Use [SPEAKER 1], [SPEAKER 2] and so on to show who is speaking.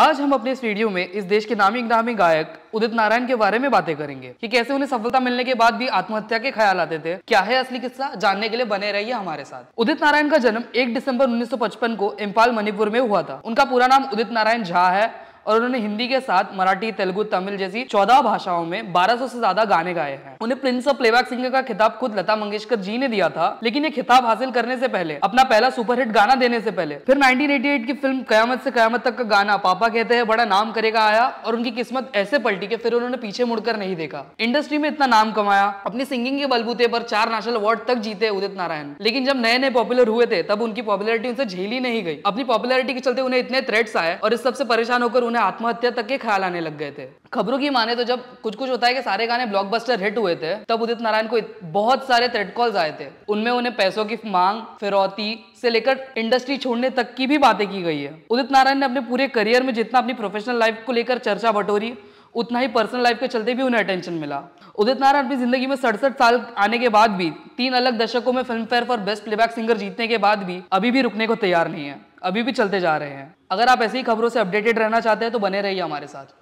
[SPEAKER 1] आज हम अपने इस वीडियो में इस देश के नामी नामी गायक उदित नारायण के बारे में बातें करेंगे कि कैसे उन्हें सफलता मिलने के बाद भी आत्महत्या के ख्याल आते थे क्या है असली किस्सा जानने के लिए बने रहिए हमारे साथ उदित नारायण का जन्म 1 दिसंबर 1955 को इम्फाल मणिपुर में हुआ था उनका पूरा नाम उदित नारायण झा है और उन्होंने हिंदी के साथ मराठी तेलुगु तमिल जैसी चौदह भाषाओं में बारह से ज्यादा गाने गाए हैं उन्हें प्रिंस ऑफ प्लेबैक सिंगर का खिताब खुद लता मंगेशकर जी ने दिया था लेकिन ये खिताब हासिल करने से पहले अपना पहला सुपरहिट गाना देने से पहले फिर 1988 की फिल्म कयामत से कयामत तक का गाना पापा कहते हैं बड़ा नाम करेगा आया और उनकी किस्मत ऐसे पलटी के फिर उन्होंने पीछे मुड़कर नहीं देखा इंडस्ट्री में इतना नाम कमाया अपनी सिंगिंग के बलबूते पर चार नेशनल अवार्ड तक जीते उदित नारायण लेकिन जब नए नए पॉपुलर हुए थे तब उनकी पॉपुलरिटी उनसे झेली नहीं गई अपनी पॉपुलरिटी के चलते उन्हें इतने थ्रेट्स आए और इस सबसे परेशान होकर उन्हें आत्महत्या तक के ख्याल आने लग गए थे खबरों की माने तो जब कुछ कुछ होता है कि सारे गाने ब्लॉकबस्टर हिट हुए थे तब उदित नारायण को बहुत सारे थ्रेड कॉल्स आए थे उनमें उन्हें पैसों की मांग फिरौती से लेकर इंडस्ट्री छोड़ने तक की भी बातें की गई है उदित नारायण ने अपने पूरे करियर में जितना अपनी प्रोफेशनल लाइफ को लेकर चर्चा बटोरी उतना ही पर्सनल लाइफ के चलते भी उन्हें अटेंशन मिला उदित नारायण अपनी जिंदगी में सड़सठ साल आने के बाद भी तीन अलग दशकों में Filmfare for best playback singer जीतने के बाद भी अभी भी रुकने को तैयार नहीं है अभी भी चलते जा रहे हैं अगर आप ऐसी खबरों से अपडेटेड रहना चाहते हैं तो बने रहिए हमारे साथ